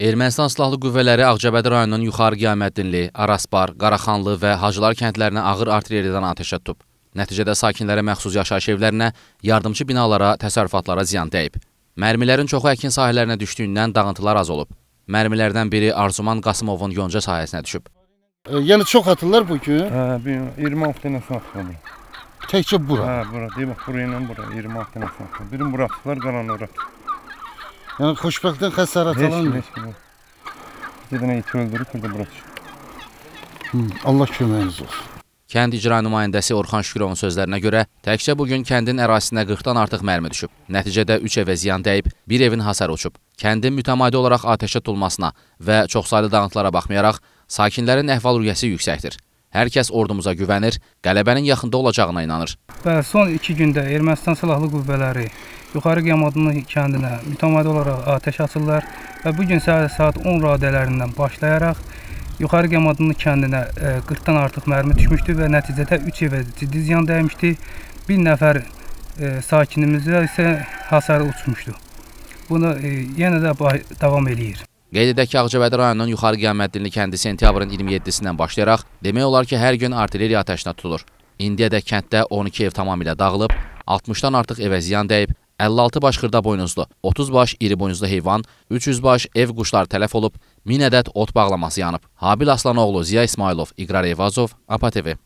Ermənistan Silahlı Qüvvələri Ağcabədi rayonunun Yuxarı Qiyamətdinli, Arasbar, Qaraxanlı və Hacılar kəndlərinə ağır artilleriyadan atəş tutub. Nəticədə sakinlərə məxsus yaşayış evlərinə, yardımçı binalara, təsərrüfatlara ziyan dəyib. Mərmilərin çoxu əkin sahələrinə düşdüyündən dağıntılar az olub. Mərmilərdən biri Arzuman Qasımovun yonca sahəsinə düşüb. E, yəni çox atırlar bu gün? Hə, 26 dənəsi atılır. Təkcə bura? Hə, bura. Deyib, bura ilə bura, 26 dənəsi atılır. Birini bura atırlar, qalanı bura atırlar. Yəni xoşbəxtdən xəsarət alan heç kim. Bir dənə iti öldürüb, bir də bura düşür. Allah köməyiniz olsun. Kənd icra nümayəndəsi Orxan Şükürovun sözlərinə görə, təkcə bu gün kəndin ərazisinə 40-dan artıq mərmi düşüb. Nəticədə 3 evə ziyan dəyib, bir evin hasarı uçub. Kəndin mütəmadi olaraq atəşə tutulmasına və çoxsaylı dağıntılara baxmayaraq, sakinlərin əhval-ruhiyyəsi yüksəkdir. Hər kəs ordumuza güvənir, qələbənin yaxında olacağına inanır. Və son 2 gündə Ermənistan silahlı qüvvələri Yuxarı Qiyamadının kəndinə mütəmadi olaraq atəş açırlar və bu gün səhər saat 10 radələrindən başlayaraq Yuxarı Qiyamadının kəndinə 40-dan e, artıq mərmi düşmüşdü və nəticədə 3 evə ciddi ziyan dəymişdi. Bir nəfər e, sakinimizə isə hasarı uçmuşdu. Bunu e, yenə də davam eləyir. Qeyd edək ki, Ağcabədi rayonunun Yuxarı Qiyamətdinli kəndi sentyabrın 27-sindən başlayaraq demək olar ki, hər gün artilleriya atəşinə tutulur. İndiyədək kənddə 12 ev tamamilə dağılıb, 60-dan artıq evə ziyan dəyib, 56 baş xırda boynuzlu, 30 baş iri boynuzlu heyvan, 300 baş ev quşları tələf olub, 1000 ədəd ot bağlaması yanıb. Habil Aslanoğlu, Ziya İsmailov, İqrar Eyvazov, APA TV.